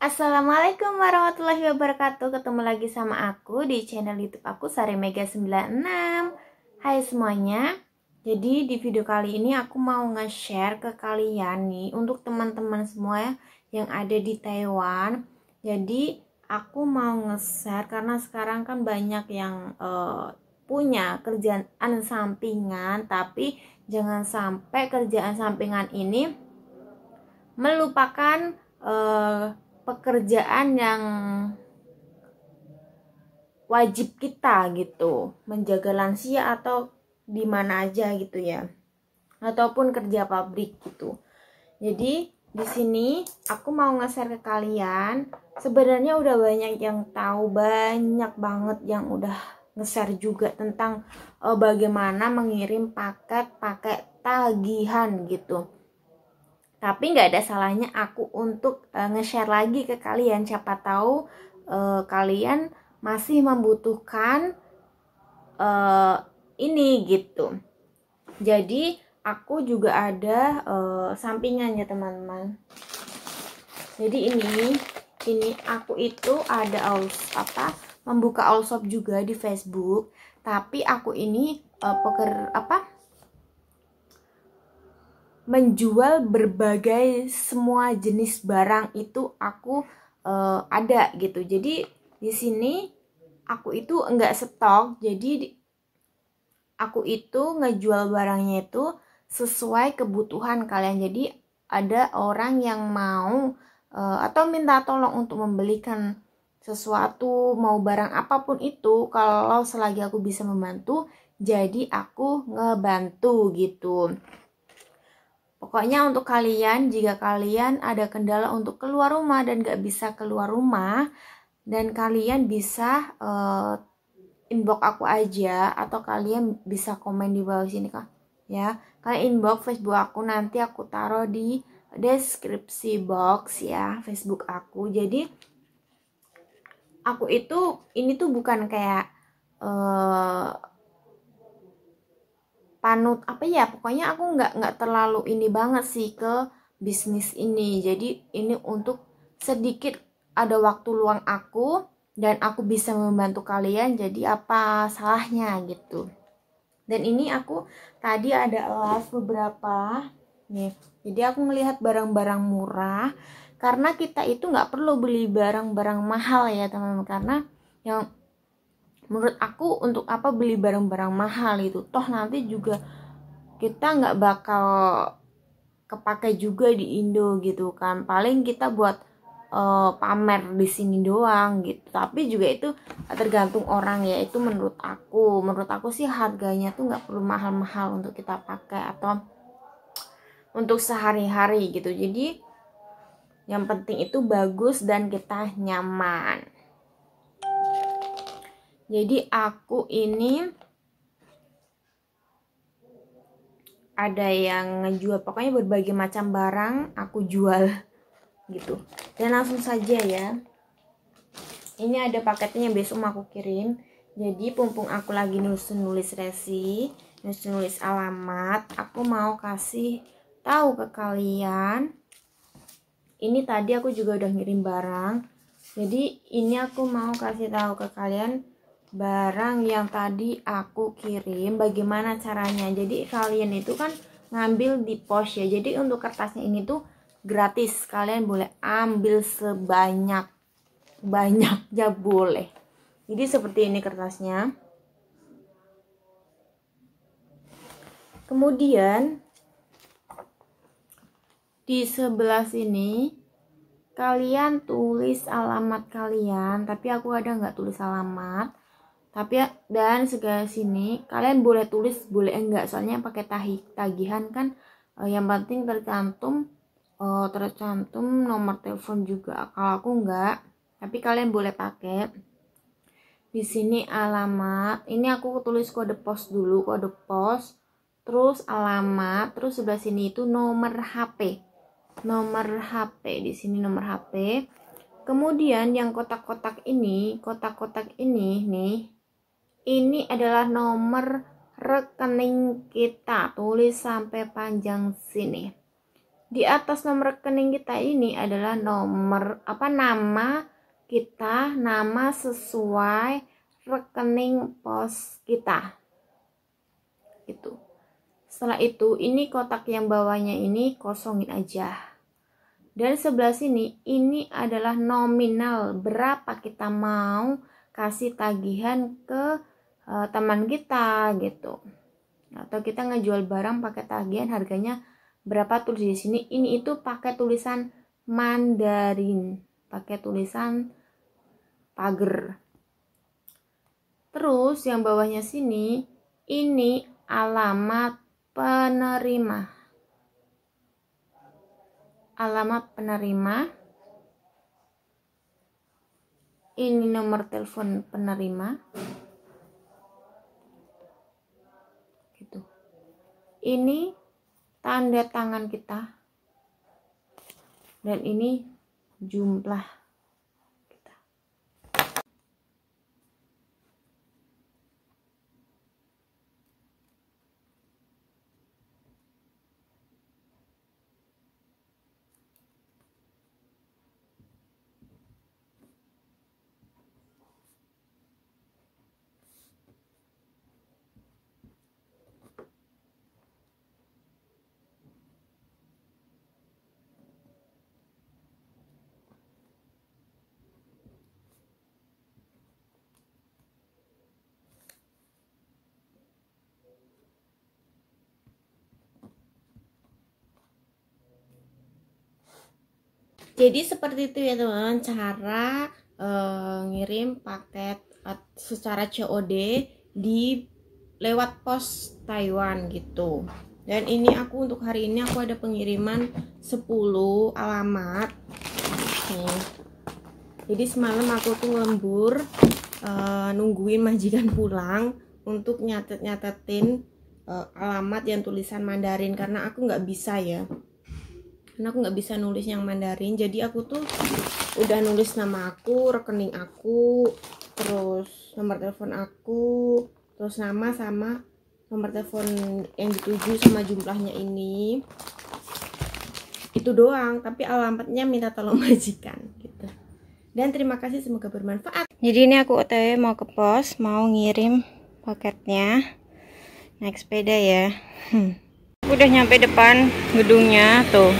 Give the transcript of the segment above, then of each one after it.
Assalamualaikum warahmatullahi wabarakatuh Ketemu lagi sama aku di channel youtube aku Sari Mega 96 Hai semuanya Jadi di video kali ini aku mau nge-share ke kalian nih Untuk teman-teman semua yang ada di Taiwan Jadi aku mau nge-share karena sekarang kan banyak yang uh, punya kerjaan sampingan tapi jangan sampai kerjaan sampingan ini melupakan uh, pekerjaan yang wajib kita gitu menjaga lansia atau di mana aja gitu ya ataupun kerja pabrik gitu jadi di sini aku mau nge-share ke kalian. Sebenarnya udah banyak yang tahu, banyak banget yang udah nge-share juga tentang uh, bagaimana mengirim paket pakai tagihan gitu. Tapi nggak ada salahnya aku untuk uh, nge-share lagi ke kalian. Siapa tahu uh, kalian masih membutuhkan uh, ini gitu. Jadi aku juga ada uh, sampingannya teman-teman jadi ini ini aku itu ada aus apa membuka all shop juga di Facebook tapi aku ini uh, eh, poker apa menjual berbagai semua jenis barang itu aku uh, ada gitu. Jadi di sini aku itu enggak stok. Jadi aku itu ngejual barangnya itu sesuai kebutuhan kalian. Jadi ada orang yang mau eh, atau minta tolong untuk membelikan sesuatu, mau barang apapun itu, kalau selagi aku bisa membantu, jadi aku ngebantu gitu. Pokoknya untuk kalian, jika kalian ada kendala untuk keluar rumah dan gak bisa keluar rumah, dan kalian bisa uh, inbox aku aja atau kalian bisa komen di bawah sini kak, ya kalian inbox Facebook aku nanti aku taruh di deskripsi box ya Facebook aku. Jadi aku itu ini tuh bukan kayak uh, panut apa ya pokoknya aku nggak nggak terlalu ini banget sih ke bisnis ini jadi ini untuk sedikit ada waktu luang aku dan aku bisa membantu kalian jadi apa salahnya gitu dan ini aku tadi ada las beberapa nih jadi aku melihat barang-barang murah karena kita itu nggak perlu beli barang-barang mahal ya teman-teman karena yang menurut aku untuk apa beli barang-barang mahal itu toh nanti juga kita nggak bakal kepake juga di Indo gitu kan paling kita buat uh, pamer di sini doang gitu tapi juga itu tergantung orang ya itu menurut aku menurut aku sih harganya tuh nggak perlu mahal-mahal untuk kita pakai atau untuk sehari-hari gitu jadi yang penting itu bagus dan kita nyaman jadi aku ini ada yang ngejual pokoknya berbagai macam barang aku jual gitu dan langsung saja ya ini ada paketnya besok mau aku kirim jadi pumpung aku lagi nulis nulis resi nulis nulis alamat aku mau kasih tahu ke kalian ini tadi aku juga udah ngirim barang jadi ini aku mau kasih tahu ke kalian barang yang tadi aku kirim bagaimana caranya jadi kalian itu kan ngambil di pos ya jadi untuk kertasnya ini tuh gratis kalian boleh ambil sebanyak banyaknya boleh jadi seperti ini kertasnya kemudian di sebelah sini kalian tulis alamat kalian tapi aku ada nggak tulis alamat tapi ya, dan segala sini kalian boleh tulis boleh enggak soalnya pakai tahi tagihan kan eh, yang penting tercantum oh, eh, tercantum nomor telepon juga kalau aku enggak tapi kalian boleh pakai di sini alamat ini aku tulis kode pos dulu kode pos terus alamat terus sebelah sini itu nomor HP nomor HP di sini nomor HP kemudian yang kotak-kotak ini kotak-kotak ini nih ini adalah nomor rekening kita tulis sampai panjang sini di atas nomor rekening kita ini adalah nomor apa nama kita, nama sesuai rekening pos kita. Itu. Setelah itu, ini kotak yang bawahnya ini kosongin aja. Dan sebelah sini, ini adalah nominal berapa kita mau kasih tagihan ke uh, teman kita gitu. Atau kita ngejual barang pakai tagihan harganya berapa tulis di sini ini itu pakai tulisan Mandarin pakai tulisan pagar terus yang bawahnya sini ini alamat penerima alamat penerima ini nomor telepon penerima gitu ini tanda tangan kita dan ini jumlah jadi seperti itu ya teman-teman cara uh, ngirim paket secara COD di lewat pos Taiwan gitu dan ini aku untuk hari ini aku ada pengiriman 10 alamat nih jadi semalam aku tuh lembur uh, eh, nungguin majikan pulang untuk nyatet-nyatetin uh, alamat yang tulisan Mandarin karena aku nggak bisa ya karena aku nggak bisa nulis yang Mandarin jadi aku tuh udah nulis nama aku rekening aku terus nomor telepon aku terus nama sama nomor telepon yang dituju sama jumlahnya ini itu doang tapi alamatnya minta tolong majikan gitu dan terima kasih semoga bermanfaat jadi ini aku otw mau ke pos mau ngirim paketnya naik sepeda ya hmm. udah nyampe depan gedungnya tuh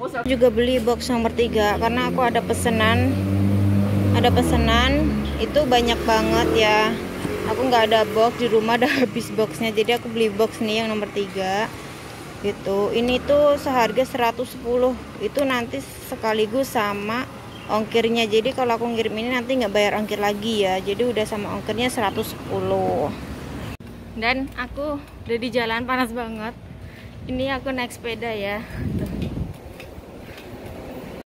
aku juga beli box nomor 3 karena aku ada pesenan ada pesenan itu banyak banget ya aku nggak ada box di rumah udah habis boxnya jadi aku beli box nih yang nomor 3 gitu ini tuh seharga 110 itu nanti sekaligus sama ongkirnya jadi kalau aku ngirim ini nanti nggak bayar ongkir lagi ya jadi udah sama ongkirnya 110 dan aku udah di jalan panas banget ini aku naik sepeda ya